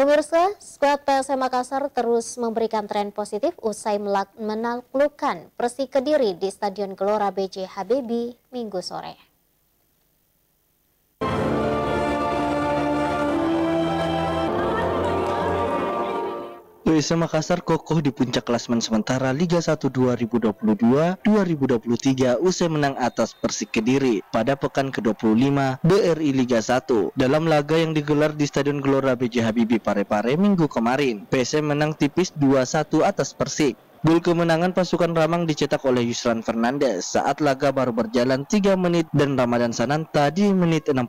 Pemirsa, skuad PSM Makassar terus memberikan tren positif usai menaklukkan Persi Kediri di Stadion Gelora BJ Habibie Minggu sore. PSM Makassar kokoh di puncak klasmen sementara Liga 1 2022-2023 usai menang atas Persik Kediri pada pekan ke-25 BRI Liga 1 dalam laga yang digelar di Stadion Gelora BJ Habibie Parepare minggu kemarin. PSM menang tipis 2-1 atas Persik. Gol kemenangan pasukan Ramang dicetak oleh Yusran Fernandes saat laga baru berjalan 3 menit dan Ramadan Sananta di menit 66.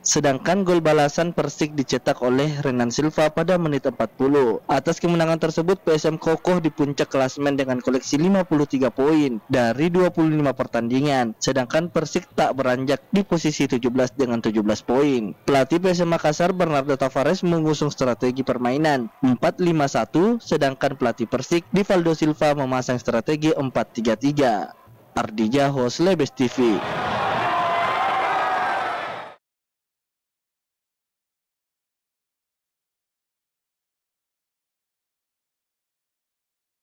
Sedangkan gol balasan Persik dicetak oleh Renan Silva pada menit 40. Atas kemenangan tersebut, PSM kokoh di puncak klasmen dengan koleksi 53 poin dari 25 pertandingan, sedangkan Persik tak beranjak di posisi 17 dengan 17 poin. Pelatih PSM Makassar Bernardo Tavares mengusung strategi permainan 4-5-1, sedangkan pelatih Persik Divaldo Silva memasang strategi 4-3-3. Ardija Hosle Lebes TV.